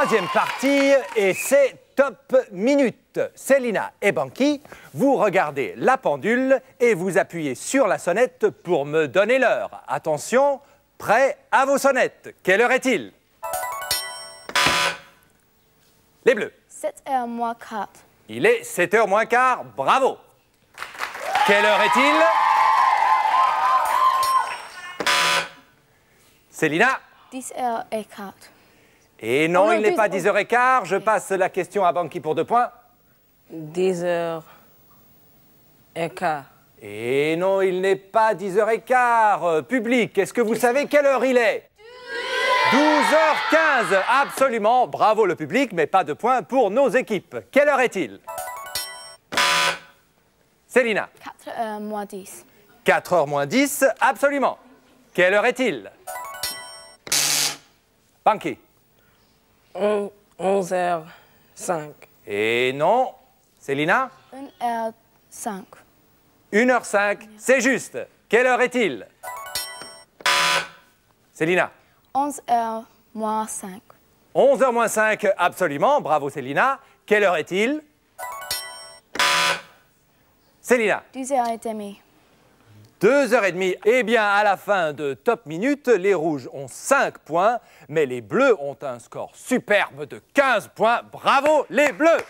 troisième partie et c'est Top Minute. Célina et Banqui, vous regardez la pendule et vous appuyez sur la sonnette pour me donner l'heure. Attention, prêt à vos sonnettes. Quelle heure est-il Les bleus. 7h moins 4. Il est 7h moins quart, bravo. Quelle heure est-il Célina 10h et quart. Et ah non, il n'est pas 10h15. Je passe la question à Banqui pour deux points. 10h15. Et non, il n'est pas 10h15. Euh, public, est-ce que vous savez quelle heure il est 12h15, absolument. Bravo le public, mais pas de points pour nos équipes. Quelle heure est-il Célina 4h moins 10. 4h moins 10, absolument. Quelle heure est-il Banqui 11 h 5 Et non, Célina 1 h 5 1 h 5 c'est juste. Quelle heure est-il Célina 11h moins 5. 11h moins 5, absolument. Bravo, Célina. Quelle heure est-il Célina 10 h deux heures et demie. Eh bien, à la fin de Top Minute, les rouges ont 5 points, mais les bleus ont un score superbe de 15 points. Bravo les bleus